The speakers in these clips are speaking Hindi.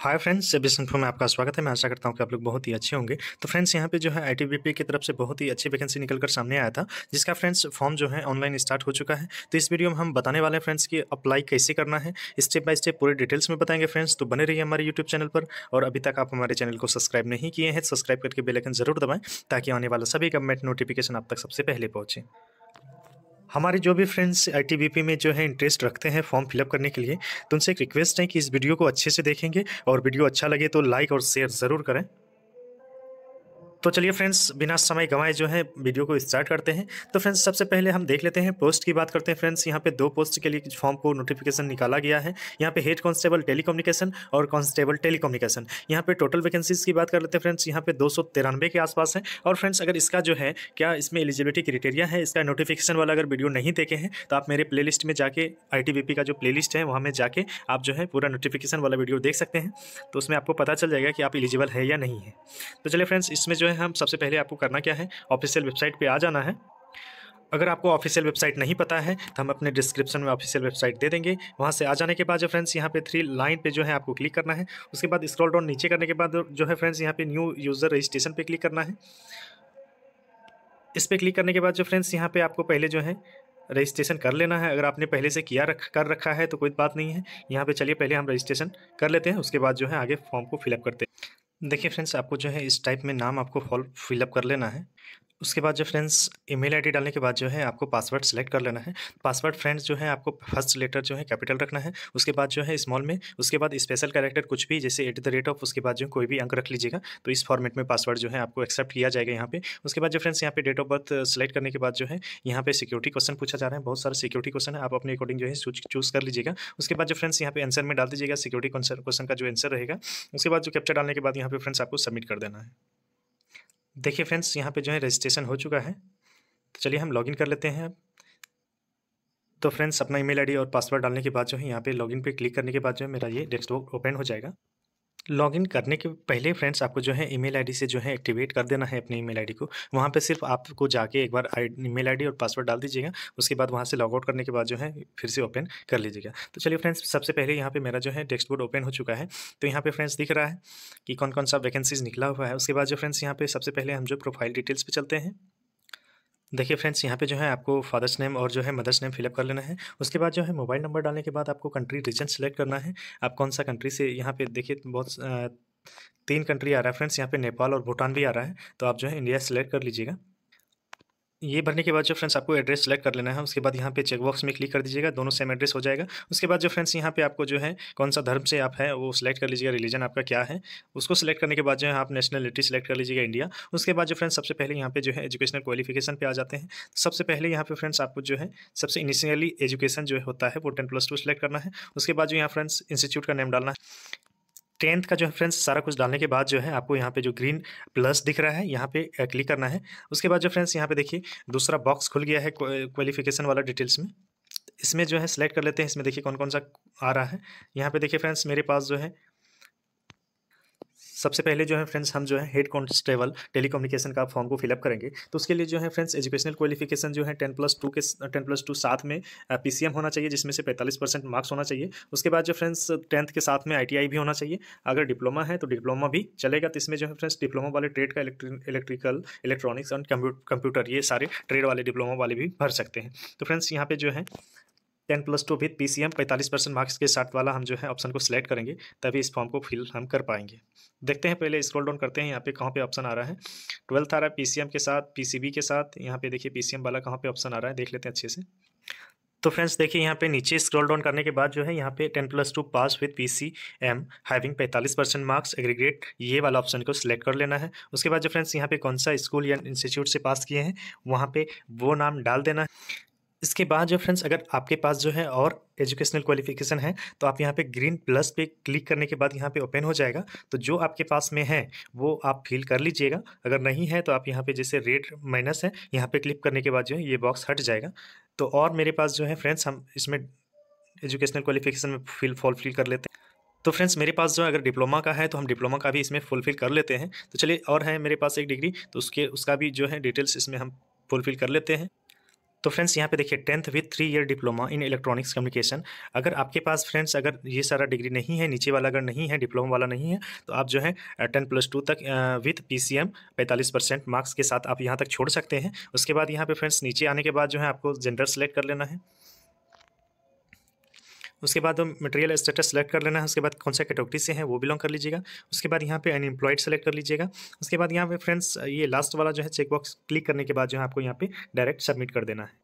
हाय फ्रेंड्स से बिस इन्फो में आपका स्वागत है मैं आशा करता हूँ कि आप लोग बहुत ही अच्छे होंगे तो फ्रेंड्स यहाँ पे जो है आईटीबीपी की तरफ से बहुत ही अच्छी वैकेंसी निकल कर सामने आया था जिसका फ्रेंड्स फॉर्म जो है ऑनलाइन स्टार्ट हो चुका है तो इस वीडियो में हम बताने वाले हैं फ्रेंड्स कि अप्लाई कैसे करना है स्टेप बाय स्टेप पूरे डिटेल्स में बताएंगे फ्रेंड्स तो बने रहिए हमारे यूट्यूब चैनल पर और अभी तक आप हमारे चैनल को सब्सक्राइब नहीं किए हैं सब्सक्राइब करके बेलकन जरूर दबाएँ ताकि आने वाला सभी अपडेट नोटिफिकेशन आप तक सबसे पहले पहुँचे हमारे जो भी फ्रेंड्स आई में जो है इंटरेस्ट रखते हैं फॉर्म फिलअप करने के लिए तो उनसे एक रिक्वेस्ट है कि इस वीडियो को अच्छे से देखेंगे और वीडियो अच्छा लगे तो लाइक और शेयर ज़रूर करें तो चलिए फ्रेंड्स बिना समय गंवाए जो है वीडियो को स्टार्ट करते हैं तो फ्रेंड्स सबसे पहले हम देख लेते हैं पोस्ट की बात करते हैं फ्रेंड्स यहाँ पे दो पोस्ट के लिए फॉर्म को नोटिफिकेशन निकाला गया है यहाँ पे हेड कांस्टेबल टेलीकम्युनिकेशन और कांस्टेबल टेलीकम्युनिकेशन यहाँ पे टोटल वैकेंसीज की बात कर लेते हैं फ्रेंड्स यहाँ पे दो के आसपास है और फ्रेंड्स अगर इसका जो है क्या इसमें एलिजिबिलिटी क्राइटेरिया है इसका नोटिफिकेशन वाला अगर वीडियो नहीं देखे हैं तो आप मेरे प्ले में जाके आई का जो प्ले है वहाँ में जाके आप जो है पूरा नोटिफिकेशन वाला वीडियो देख सकते हैं तो उसमें आपको पता चल जाएगा कि आप एलिजिबल है या नहीं है तो चलिए फ्रेंड्स इसमें जो है हम सबसे पहले आपको करना क्या है ऑफिशियल वेबसाइट पर आ जाना है अगर आपको ऑफिशियल वेबसाइट नहीं पता है तो हम अपने डिस्क्रिप्शन में ऑफिशियल वेबसाइट दे देंगे वहाँ से आ जाने के बाद जो फ्रेंड्स यहाँ पे थ्री लाइन पे जो है आपको क्लिक करना है उसके बाद स्क्रॉल डाउन नीचे करने के बाद जो है फ्रेंड्स यहाँ पे न्यू यूज़र रजिस्ट्रेशन पे क्लिक करना है इस पर क्लिक करने के बाद जो फ्रेंड्स यहाँ पे आपको पहले जो है रजिस्ट्रेशन कर लेना है अगर आपने पहले से किया रख कर रखा है तो कोई बात नहीं है यहाँ पे चलिए पहले हम रजिस्ट्रेशन कर लेते हैं उसके बाद जो है आगे फॉर्म को फिलअप करते हैं देखिए फ्रेंड्स आपको जो है इस टाइप में नाम आपको फॉल फिलअप कर लेना है उसके बाद जो फ्रेंड्स ईमेल आईडी डालने के बाद जो है आपको पासवर्ड सेलेक्ट कर लेना है पासवर्ड फ्रेंड्स जो है आपको फर्स्ट लेटर जो है कैपिटल रखना है उसके बाद जो है स्मॉल में उसके बाद स्पेशल कैरेक्टर कुछ भी जैसे एट द रेट ऑफ उसके बाद जो कोई भी अंक रख लीजिएगा तो इस फॉर्मेट में पासवर्ड जो है आपको एक्सेप्ट किया जाएगा यहाँ पे उसके बाद जो फ्रेंड्स यहाँ पे डेट ऑफ बर्थ सेलेक्ट करने के बाद जो है यहाँ पे सिक्योरिटी क्वेश्चन पूछा जा रहा है बहुत सारे सिक्योरिटी क्वेश्चन है आप अपने अकॉर्डिंग जो है चूज कर लीजिएगा उसके बाद जो फ्रेंड्स यहाँ पे आंसर में डाल दीजिएगा सिक्योरिटी क्वेश्चन का जो आंसर रहेगा उसके बाद जो कैप्चर डालने के बाद यहाँ पे फ्रेंड्स आपको सबमिट कर देना है देखिए फ्रेंड्स यहाँ पे जो है रजिस्ट्रेशन हो चुका है तो चलिए हम लॉगिन कर लेते हैं अब तो फ्रेंड्स अपना ईमेल आईडी और पासवर्ड डालने के बाद जो है यहाँ पे लॉगिन पे क्लिक करने के बाद जो है मेरा ये डेस्कटॉप ओपन हो जाएगा लॉगिन करने के पहले फ्रेंड्स आपको जो है ईमेल आईडी से जो है एक्टिवेट कर देना है अपने ईमेल आईडी को वहाँ पे सिर्फ आपको जाके एक बार ईमेल आईडी और पासवर्ड डाल दीजिएगा उसके बाद वहाँ से लॉगआउट करने के बाद जो है फिर से ओपन कर लीजिएगा तो चलिए फ्रेंड्स सबसे पहले यहाँ पे मेरा जो है टेक्स्ट बोर्ड ओपन हो चुका है तो यहाँ पे फ्रेंड्स दिख रहा है कि कौन कौन सा वैकेंसीज निकला हुआ है उसके बाद जो फ्रेंड्स यहाँ पे सबसे पहले हम जो प्रोफाइल डिटेल्स पे चलते हैं देखिए फ्रेंड्स यहाँ पे जो है आपको फादर्स नेम और जो है मदर्स नेम फिलअप कर लेना है उसके बाद जो है मोबाइल नंबर डालने के बाद आपको कंट्री रीजन सेलेक्ट करना है आप कौन सा कंट्री से यहाँ पे देखिए बहुत तीन कंट्री आ रहा है फ्रेंड्स यहाँ पे नेपाल और भूटान भी आ रहा है तो आप जो है इंडिया सेलेक्ट कर लीजिएगा ये भरने के बाद जो फ्रेंड्स आपको एड्रेस सेलेक्ट कर लेना है उसके बाद यहाँ पे चेकबॉक्स में क्लिक कर दीजिएगा दोनों सेम एड्रेस हो जाएगा उसके बाद जो फ्रेंड्स यहाँ पे आपको जो है कौन सा धर्म से आप है वो सिलेक्ट कर लीजिएगा रिलीजन आपका क्या है उसको सिलेक्ट करने के बाद जो है आप नेशनलिटी सेलेक्ट कर लीजिएगा इंडिया उसके बाद जो फ्रेंड्स सबसे पहले यहाँ पे जो है एजुकेशनल क्वालिफिकेशन पे आ जाते हैं सबसे पहले यहाँ पे फ्रेंड्स आपको जो है सबसे इनिशियली एजुकेशन जो होता है वो टेन प्लस टू सेलेक्ट करना है उसके बाद जो यहाँ फ्रेंड्स इंस्टीट्यूट का नेम डालना है टेंथ का जो है फ्रेंड्स सारा कुछ डालने के बाद जो है आपको यहाँ पे जो ग्रीन प्लस दिख रहा है यहाँ पे क्लिक करना है उसके बाद जो फ्रेंड्स यहाँ पे देखिए दूसरा बॉक्स खुल गया है क्वालिफिकेशन वाला डिटेल्स में इसमें जो है सेलेक्ट कर लेते हैं इसमें देखिए कौन कौन सा आ रहा है यहाँ पे देखिए फ्रेंड्स मेरे पास जो है सबसे पहले जो है फ्रेंड्स हम जो है हेड कॉन्स्टेबल टेलीकम्युनिकेशन का फॉर्म को फिलअप करेंगे तो उसके लिए जो है फ्रेंड्स एजुकेशनल क्वालिफिकेशन जो है टेन प्लस टू के टेन प्लस टू साथ में पीसीएम होना चाहिए जिसमें से पैंतालीस परसेंट मार्क्स होना चाहिए उसके बाद जो फ्रेंड्स टेंथ के साथ में आई भी होना चाहिए अगर डिप्लोमा है तो डिप्लोमा भी चलेगा तो इसमें जो है फ्रेंड्स डिप्लोमा वाले ट्रेड का इलेक्ट्रिकल इलेक्ट्रॉनिक्स एंड कंप्यूटर ये सारे ट्रेड वाले डिप्लोमा वाले भी भर सकते हैं तो फ्रेंड्स यहाँ पे जो है ten plus two with P C M पैंतालीस परसेंट मार्क्स के साथ वाला हम जो है ऑप्शन को सिलेक्ट करेंगे तभी इस फॉर्म को फिल हम कर पाएंगे देखते हैं पहले स्क्रॉल डाउन करते हैं यहाँ पे कहाँ पे ऑप्शन आ रहा है ट्वेल्थ आ रहा है पी सी एम के साथ पी सी बी के साथ यहाँ पे देखिए पी सी एम वाला कहाँ पे ऑप्शन आ रहा है देख लेते हैं अच्छे से तो फ्रेंड्स देखिए यहाँ पे नीचे स्क्रॉल डाउन करने के बाद जो है यहाँ पे ten plus two pass with P C M having पैंतालीस परसेंट मार्क्स एग्रीग्रेट ये वाला ऑप्शन को सिलेक्ट कर लेना है उसके बाद जो फ्रेंड्स यहाँ पे कौन सा स्कूल या इंस्टीट्यूट से पास किए हैं वहाँ पे वो नाम डाल देना है इसके बाद जो फ्रेंड्स अगर आपके पास जो है और एजुकेशनल क्वालिफिकेशन है तो आप यहाँ पे ग्रीन प्लस पे क्लिक करने के बाद यहाँ पे ओपन हो जाएगा तो जो आपके पास में है वो आप फिल कर लीजिएगा अगर नहीं है तो आप यहाँ पे जैसे रेड माइनस है यहाँ पे क्लिक करने के बाद जो है ये बॉक्स हट जाएगा तो और मेरे पास जो है फ्रेंड्स हम इसमें एजुकेशनल क्वालिफिकेशन में फिल फॉल फिल कर लेते हैं तो फ्रेंड्स मेरे पास जो है अगर डिप्लोमा का है तो हम डिप्लोमा का भी इसमें फुलफिल कर लेते हैं तो चलिए और है मेरे पास एक डिग्री तो उसके उसका भी जो है डिटेल्स इसमें हम फुलफिल कर लेते हैं तो फ्रेंड्स यहाँ पे देखिए tenth with three year diploma in electronics communication अगर आपके पास फ्रेंड्स अगर ये सारा डिग्री नहीं है नीचे वाला अगर नहीं है डिप्लोमा वाला नहीं है तो आप जो है टेन प्लस टू तक विथ पी सी एम पैंतालीस परसेंट मार्क्स के साथ आप यहाँ तक छोड़ सकते हैं उसके बाद यहाँ पे फ्रेंड्स नीचे आने के बाद जो है आपको जेंडर सेलेक्ट कर लेना है उसके बाद मटेरियल स्टेटस सेलेक्ट कर लेना है उसके बाद कौन सा कैटेगरी से है वो बिलोंग कर लीजिएगा उसके बाद यहाँ पे अनएम्प्लॉयड सेलेक्ट कर लीजिएगा उसके बाद यहाँ पे फ्रेंड्स ये लास्ट वाला जो है चेकबॉक्स क्लिक करने के बाद जो है आपको यहाँ पे डायरेक्ट सबमिट कर देना है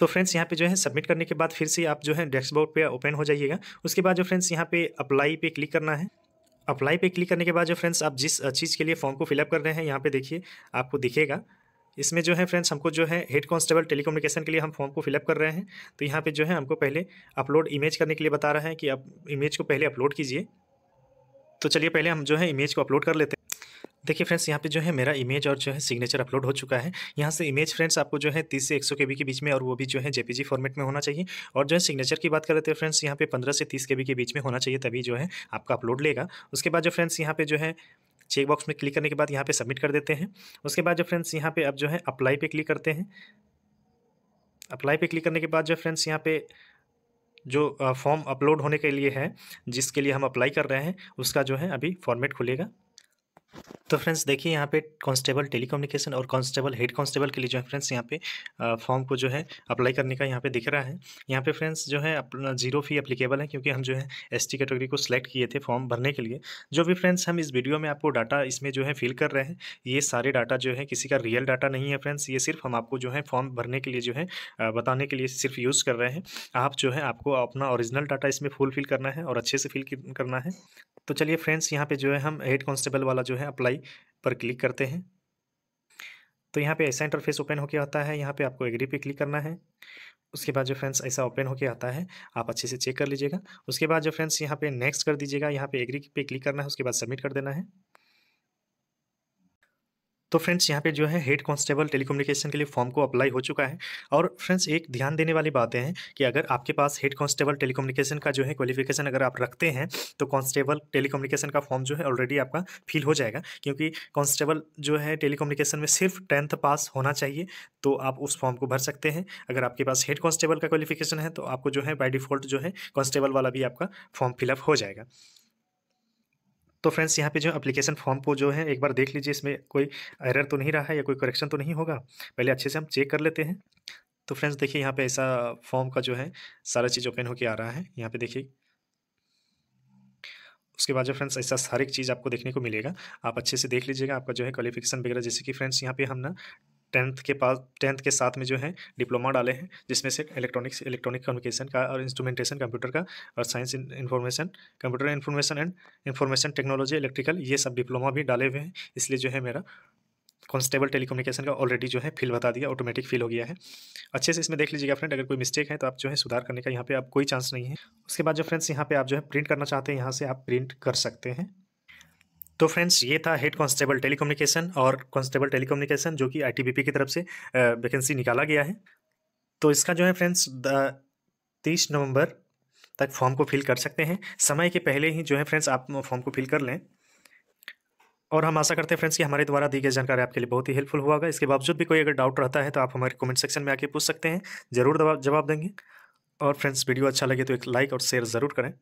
तो फ्रेंड्स यहाँ पे जो है सबमिट करने के बाद फिर से आप जो है डैशबोर्ड पे ओपन हो जाइएगा उसके बाद जो फ्रेंड्स यहाँ पे अप्लाई पे क्लिक करना है अप्लाई पे क्लिक करने के बाद जो फ्रेंड्स आप जिस चीज़ के लिए फॉर्म को फिलअप कर रहे हैं यहाँ पे देखिए आपको दिखेगा इसमें जो है फ्रेंड्स हमको जो है हेड कांस्टेबल टेलीकम्युनिकेशन के लिए हम फॉर्म को फिलअप कर रहे हैं तो यहाँ पे जो है हमको पहले अपलोड इमेज करने के लिए बता रहा है कि आप इमेज को पहले अपलोड कीजिए तो चलिए पहले हम जो है इमेज को अपलोड कर लेते हैं देखिए फ्रेंड्स यहाँ पे जो है मेरा इमेज और जो है सिग्नेचर अपलोड हो चुका है यहाँ से इमेज फ्रेंड्स आपको जो है तीस से एक सौ के बी के बीच में और वो भी जो है जेपीजी फॉर्मेट में होना चाहिए और जो है सिग्नेचर की बात कर रहे थे फ्रेंड्स यहाँ पे पंद्रह से तीस के बी के बीच में होना चाहिए तभी जो है आपका अपलोड लेगा उसके बाद जो फ्रेंड्स यहाँ पे जो है चेक बॉक्स में क्लिक करने के बाद यहाँ पे सबमिट कर देते हैं उसके बाद जो फ्रेंड्स यहाँ पे अब जो है अप्लाई पे क्लिक करते हैं अप्लाई पे क्लिक करने के बाद जो फ्रेंड्स यहाँ पे जो फॉर्म अपलोड होने के लिए है जिसके लिए हम अप्लाई कर रहे हैं उसका जो है अभी फॉर्मेट खुलेगा तो फ्रेंड्स देखिए यहाँ पे कांस्टेबल टेलीकम्युनिकेशन और कांस्टेबल हेड कांस्टेबल के लिए जो है फ्रेंड्स यहाँ पे फॉर्म को जो है अप्लाई करने का यहाँ पे दिख रहा है यहाँ पे फ्रेंड्स जो है अपना जीरो फी अप्लीकेबल है क्योंकि हम जो है एस टी कैटेगरी को सिलेक्ट किए थे फॉर्म भरने के लिए जो भी फ्रेंड्स हम इस वीडियो में आपको डाटा इसमें जो है फिल कर रहे हैं ये सारे डाटा जो है किसी का रियल डाटा नहीं है फ्रेंड्स ये सिर्फ हम आपको जो है फॉर्म भरने के लिए जो है बताने के लिए सिर्फ यूज़ कर रहे हैं आप जो है आपको अपना औरिजिनल डाटा इसमें फुलफिल करना है और अच्छे से फिल करना है तो चलिए फ्रेंड्स यहाँ पे जो है हम हेड कांस्टेबल वाला जो है है अप्लाई पर क्लिक करते हैं तो यहाँ पे ऐसा इंटरफेस ओपन होके आता है यहाँ पे आपको एग्री पे क्लिक करना है उसके बाद जो फ्रेंड्स ऐसा ओपन होके आता है आप अच्छे से चेक कर लीजिएगा उसके बाद जो फ्रेंड्स यहाँ पे नेक्स्ट कर दीजिएगा यहाँ पे एग्री पे क्लिक करना है उसके बाद सबमिट कर देना है तो फ्रेंड्स यहाँ पे जो है हेड कांस्टेबल टेलीकम्युनिकेशन के लिए फॉर्म को अप्लाई हो चुका है और फ्रेंड्स एक ध्यान देने वाली बातें हैं कि अगर आपके पास हेड कांस्टेबल टेलीकम्युनिकेशन का जो है क्वालिफिकेशन अगर आप रखते हैं तो कांस्टेबल टेलीकम्युनिकेशन का फॉर्म जो है ऑलरेडी आपका फिल हो जाएगा क्योंकि कॉन्स्टेबल जो है टेलीकम्युनिकेशन में सिर्फ टेंथ पास होना चाहिए तो आप उस फॉर्म को भर सकते हैं अगर आपके पास हेड कॉन्स्टेबल का क्वालिफिकेशन है तो आपको जो है बाई डिफॉल्ट जो है कॉन्स्टेबल वाला भी आपका फॉर्म फिलअप हो जाएगा तो फ्रेंड्स यहाँ पे जो एप्लीकेशन फॉर्म को जो है एक बार देख लीजिए इसमें कोई एरर तो नहीं रहा है या कोई करेक्शन तो नहीं होगा पहले अच्छे से हम चेक कर लेते हैं तो फ्रेंड्स देखिए यहाँ पे ऐसा फॉर्म का जो है सारा चीज़ ओपन होके आ रहा है यहाँ पे देखिए उसके बाद जो फ्रेंड्स ऐसा हर एक चीज़ आपको देखने को मिलेगा आप अच्छे से देख लीजिएगा आपका जो है क्वालिफिकेशन वगैरह जैसे कि फ्रेंड्स यहाँ पे हम ना टेंथ के पास टेंथ के साथ में जो है डिप्लोमा डाले हैं जिसमें से इलेक्ट्रॉनिक्स इलेक्ट्रॉनिक कम्युनिकेशन का और इंस्ट्रूमेंटेशन कंप्यूटर का और science information computer information and information technology electrical ये सब डिप्लोमा भी डाले हुए हैं इसलिए जो है मेरा कॉन्स्टेबल टेलीकम्युनिकेशन का ऑलरेडी जो है फिल बता दिया ऑटोमेटिक फिल हो गया है अच्छे से इसमें देख लीजिएगा फ्रेंड अगर कोई मिस्टेक है तो आप जो है सुधार करने का यहाँ पे आप कोई चांस नहीं है उसके बाद जो फ्रेंड्स यहाँ पे आप जो है प्रिंट करना चाहते हैं यहाँ से आप प्रिंट कर सकते हैं तो फ्रेंड्स ये था हेड कांस्टेबल टेलीकम्युनिकेशन और कांस्टेबल टेलीकम्युनिकेशन जो कि आईटीबीपी की तरफ से वैकेंसी निकाला गया है तो इसका जो है फ्रेंड्स तीस नवंबर तक फॉर्म को फिल कर सकते हैं समय के पहले ही जो है फ्रेंड्स आप फॉर्म को फिल कर लें और हम आशा करते हैं फ्रेंड्स कि हमारे द्वारा दी गई जानकारी आपके लिए बहुत ही हेल्पफुल होगा इसके बावजूद भी कोई अगर डाउट रहता है तो आप हमारे कमेंट सेक्शन में आके पूछ सकते हैं ज़रूर जवाब देंगे और फ्रेंड्स वीडियो अच्छा लगे तो एक लाइक और शेयर ज़रूर करें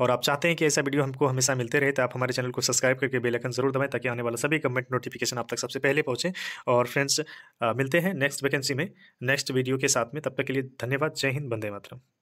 और आप चाहते हैं कि ऐसा वीडियो हमको हमेशा मिलते रहे तो आप हमारे चैनल को सब्सक्राइब करके बेल आइकन जरूर दबाएं ताकि आने वाला सभी कमेंट नोटिफिकेशन आप तक सबसे पहले पहुंचे और फ्रेंड्स मिलते हैं नेक्स्ट वैकेंसी में नेक्स्ट वीडियो के साथ में तब तक के लिए धन्यवाद जय हिंद बंदे मातरम